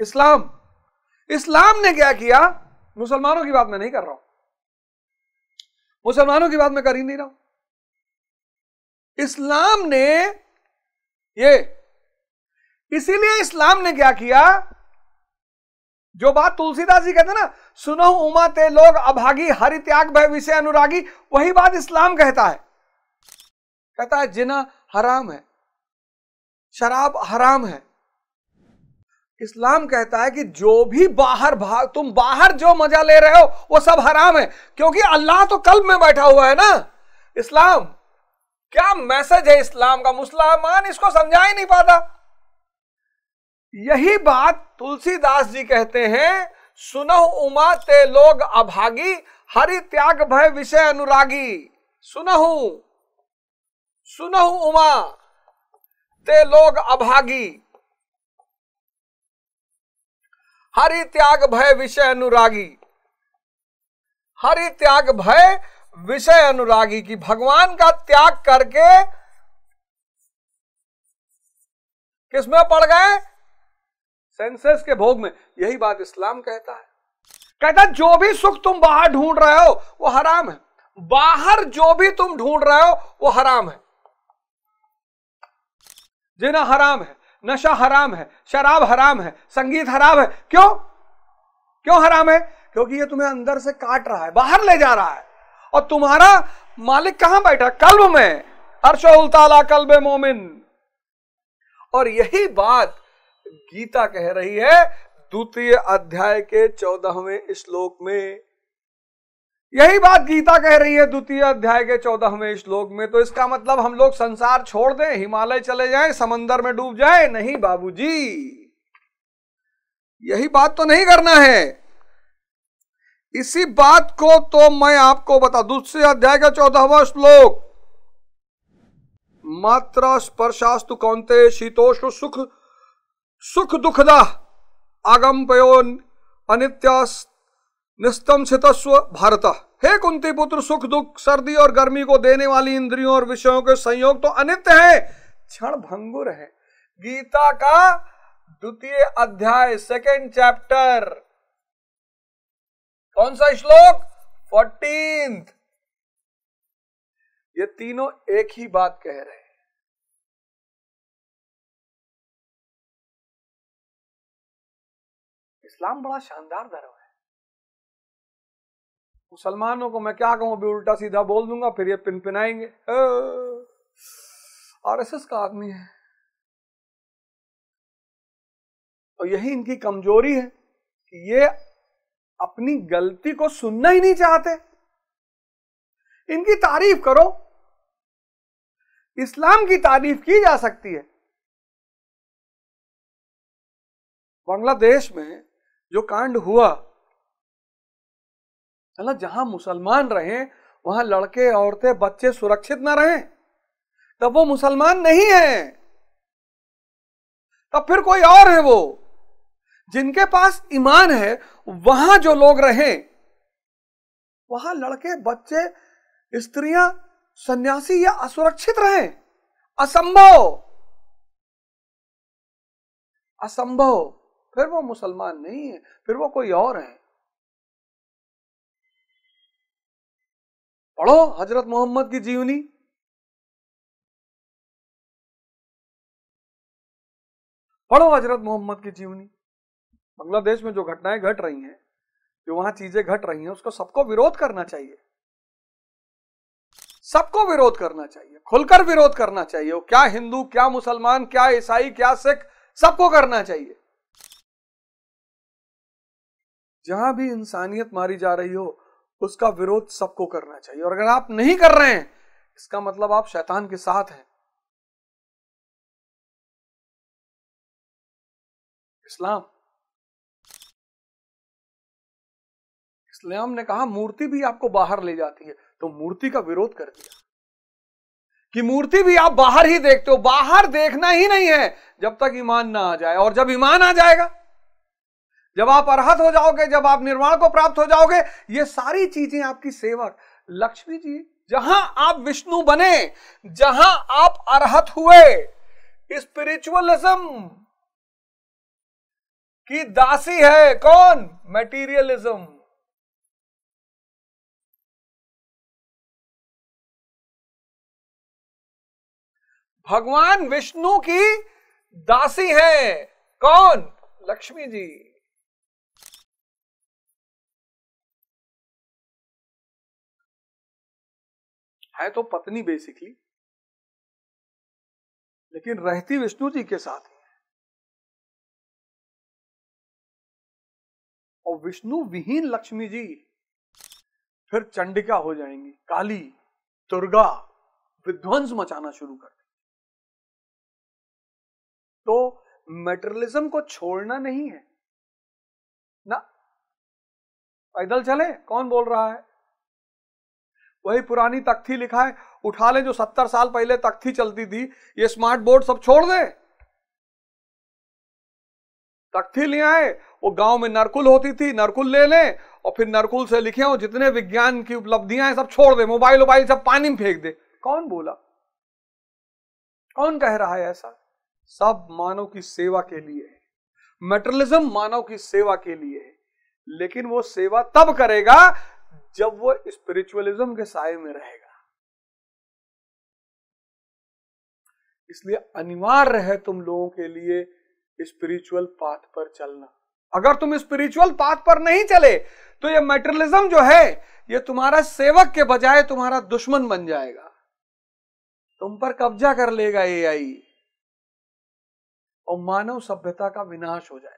इस्लाम इस्लाम ने क्या किया मुसलमानों की बात मैं नहीं कर रहा हूं मुसलमानों की बात मैं कर ही नहीं रहा हूं इस्लाम ने ये इसीलिए इस्लाम ने क्या किया जो बात तुलसीदास जी कहते ना सुनो उमा ते लोग अभागी हरि त्याग भय विषय अनुरागी वही बात इस्लाम कहता है कहता है जिना हराम है शराब हराम है इस्लाम कहता है कि जो भी बाहर भाग तुम बाहर जो मजा ले रहे हो वो सब हराम है क्योंकि अल्लाह तो कल्ब में बैठा हुआ है ना इस्लाम क्या मैसेज है इस्लाम का मुसलमान इसको समझा ही नहीं पाता यही बात तुलसीदास जी कहते हैं सुनो उमा ते लोग अभागी हरि त्याग भय विषय अनुरागी सुनो सुनहु उमा ते लोग अभागी हरि त्याग भय विषय अनुरागी हरि त्याग भय विषय अनुरागी की भगवान का त्याग करके किसमें पड़ गए सेंसेस के भोग में यही बात इस्लाम कहता है कहता है जो भी सुख तुम बाहर ढूंढ रहे हो वो हराम है बाहर जो भी तुम ढूंढ रहे हो वो हराम है जिन्हें हराम है नशा हराम है शराब हराम है संगीत हराम है क्यों क्यों हराम है क्योंकि ये तुम्हें अंदर से काट रहा है बाहर ले जा रहा है और तुम्हारा मालिक कहां बैठा कल्ब में अर्शो उलताला कल्ब मोमिन और यही बात गीता कह रही है द्वितीय अध्याय के चौदहवें श्लोक में यही बात गीता कह रही है द्वितीय अध्याय के चौदहवें श्लोक में तो इसका मतलब हम लोग संसार छोड़ दें हिमालय चले जाएं समंदर में डूब जाएं नहीं बाबूजी यही बात तो नहीं करना है इसी बात को तो मैं आपको बता दूसरे अध्याय का चौदहवा श्लोक मात्र स्पर्शास्तु कौनते शीतोष सुख सुख दुखदा आगम पयो अनित्यास्त निस्तंसितस्व भारत हे कुंती पुत्र सुख दुख सर्दी और गर्मी को देने वाली इंद्रियों और विषयों के संयोग तो अनित्य है क्षण भंगुर है गीता का द्वितीय अध्याय सेकेंड चैप्टर कौन सा श्लोक फोर्टीन ये तीनों एक ही बात कह रहे हैं इस्लाम बड़ा शानदार धर्म है मुसलमानों तो को मैं क्या कहूँ अभी उल्टा सीधा बोल दूंगा फिर ये पिन पिनाएंगे एस का आदमी है और यही इनकी कमजोरी है कि ये अपनी गलती को सुनना ही नहीं चाहते इनकी तारीफ करो इस्लाम की तारीफ की जा सकती है बांग्लादेश में जो कांड हुआ अल्लाह जहां मुसलमान रहे वहां लड़के औरतें बच्चे सुरक्षित ना रहे तब वो मुसलमान नहीं है तब फिर कोई और है वो जिनके पास ईमान है वहां जो लोग रहे वहां लड़के बच्चे स्त्रियां सन्यासी या असुरक्षित रहे असंभव असंभव फिर वो मुसलमान नहीं है फिर वो कोई और है पढ़ो हजरत मोहम्मद की जीवनी पढ़ो हजरत मोहम्मद की जीवनी बांग्लादेश में जो घटनाएं घट रही हैं जो वहां चीजें घट रही हैं उसको सबको विरोध करना चाहिए सबको विरोध करना चाहिए खुलकर विरोध करना चाहिए वो क्या हिंदू क्या मुसलमान क्या ईसाई क्या सिख सबको करना चाहिए जहां भी इंसानियत मारी जा रही हो उसका विरोध सबको करना चाहिए और अगर आप नहीं कर रहे हैं इसका मतलब आप शैतान के साथ हैं इस्लाम इस्लाम ने कहा मूर्ति भी आपको बाहर ले जाती है तो मूर्ति का विरोध कर दिया कि मूर्ति भी आप बाहर ही देखते हो बाहर देखना ही नहीं है जब तक ईमान ना आ जाए और जब ईमान आ जाएगा जब आप अरहत हो जाओगे जब आप निर्वाण को प्राप्त हो जाओगे ये सारी चीजें आपकी सेवक लक्ष्मी जी जहां आप विष्णु बने जहां आप अरहत हुए स्पिरिचुअलिज्म की दासी है कौन मेटीरियलिज्म भगवान विष्णु की दासी है कौन लक्ष्मी जी है तो पत्नी बेसिकली लेकिन रहती विष्णु जी के साथ ही है और विष्णु विहीन लक्ष्मी जी फिर चंडिका हो जाएंगी काली दुर्गा विध्वंस मचाना शुरू कर देंगी तो मेटरलिज्म को छोड़ना नहीं है ना पैदल चले कौन बोल रहा है वही पुरानी तख्ती लिखा है उठा लें जो सत्तर साल पहले तख्ती चलती थी ये स्मार्ट बोर्ड सब छोड़ दें तख्ती ले आए वो गांव में नरकुल होती थी नरकुल ले लें और फिर नरकुल से लिखे हो जितने विज्ञान की उपलब्धियां हैं सब छोड़ दे मोबाइल वोबाइल सब पानी में फेंक दे कौन बोला कौन कह रहा है ऐसा सब मानव की सेवा के लिए है मेटरलिज्म मानव की सेवा के लिए है लेकिन वो सेवा तब करेगा जब वो स्पिरिचुअलिज्म के साय में रहेगा इसलिए अनिवार्य है तुम लोगों के लिए स्पिरिचुअल पाथ पर चलना अगर तुम स्पिरिचुअल पाथ पर नहीं चले तो ये मेटरलिज्म जो है ये तुम्हारा सेवक के बजाय तुम्हारा दुश्मन बन जाएगा तुम पर कब्जा कर लेगा ए आई और मानव सभ्यता का विनाश हो जाएगा